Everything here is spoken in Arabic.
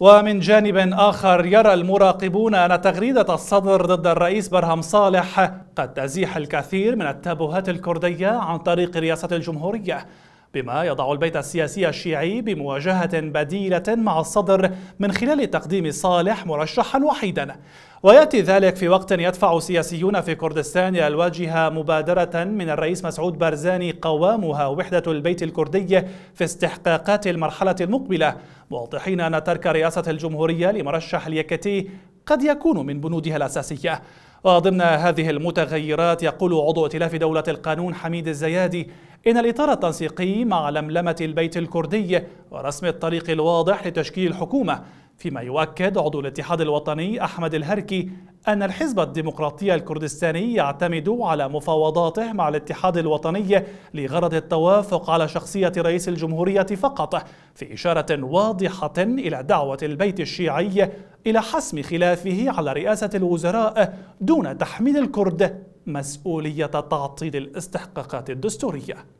ومن جانب آخر يرى المراقبون أن تغريدة الصدر ضد الرئيس برهم صالح قد تزيح الكثير من التابوهات الكردية عن طريق رئاسة الجمهورية بما يضع البيت السياسي الشيعي بمواجهة بديلة مع الصدر من خلال تقديم صالح مرشحا وحيدا ويأتي ذلك في وقت يدفع سياسيون في كردستان الواجهة مبادرة من الرئيس مسعود بارزاني قوامها وحدة البيت الكردي في استحقاقات المرحلة المقبلة واضحين أن ترك رئاسة الجمهورية لمرشح اليكتي قد يكون من بنودها الأساسية وضمن هذه المتغيرات يقول عضو ائتلاف دولة القانون حميد الزيادي إن الإطار التنسيقي مع لملمة البيت الكردي ورسم الطريق الواضح لتشكيل الحكومة فيما يؤكد عضو الاتحاد الوطني أحمد الهركي أن الحزب الديمقراطي الكردستاني يعتمد على مفاوضاته مع الاتحاد الوطني لغرض التوافق على شخصية رئيس الجمهورية فقط في إشارة واضحة إلى دعوة البيت الشيعي إلى حسم خلافه على رئاسة الوزراء دون تحميل الكرد مسؤولية تعطيل الاستحقاقات الدستورية